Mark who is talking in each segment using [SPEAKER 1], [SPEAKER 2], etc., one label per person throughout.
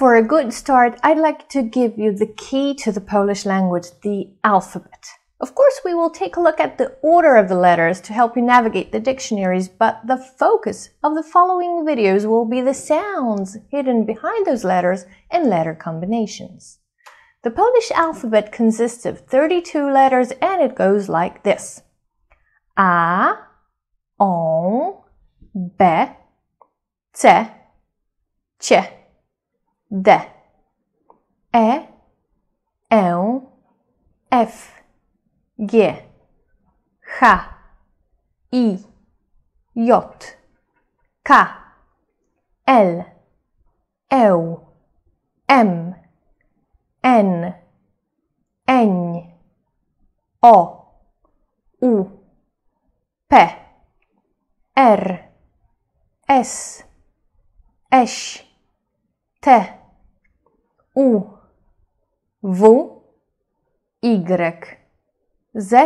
[SPEAKER 1] For a good start, I'd like to give you the key to the Polish language, the alphabet. Of course, we will take a look at the order of the letters to help you navigate the dictionaries, but the focus of the following videos will be the sounds hidden behind those letters and letter combinations. The Polish alphabet consists of 32 letters and it goes like this. A, O, B, C, C
[SPEAKER 2] de. D. E, E, F, G, H, I, J, K, L, Eu, M, N, Eń, O, U, P, R, S, Ś, T, U, W, Y, Z,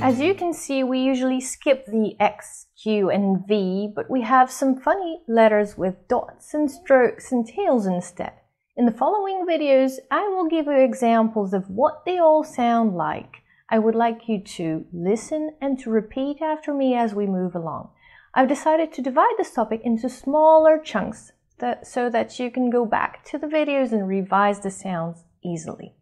[SPEAKER 1] As you can see, we usually skip the X, Q, and V, but we have some funny letters with dots and strokes and tails instead. In the following videos, I will give you examples of what they all sound like. I would like you to listen and to repeat after me as we move along. I've decided to divide this topic into smaller chunks that, so that you can go back to the videos and revise the sounds easily.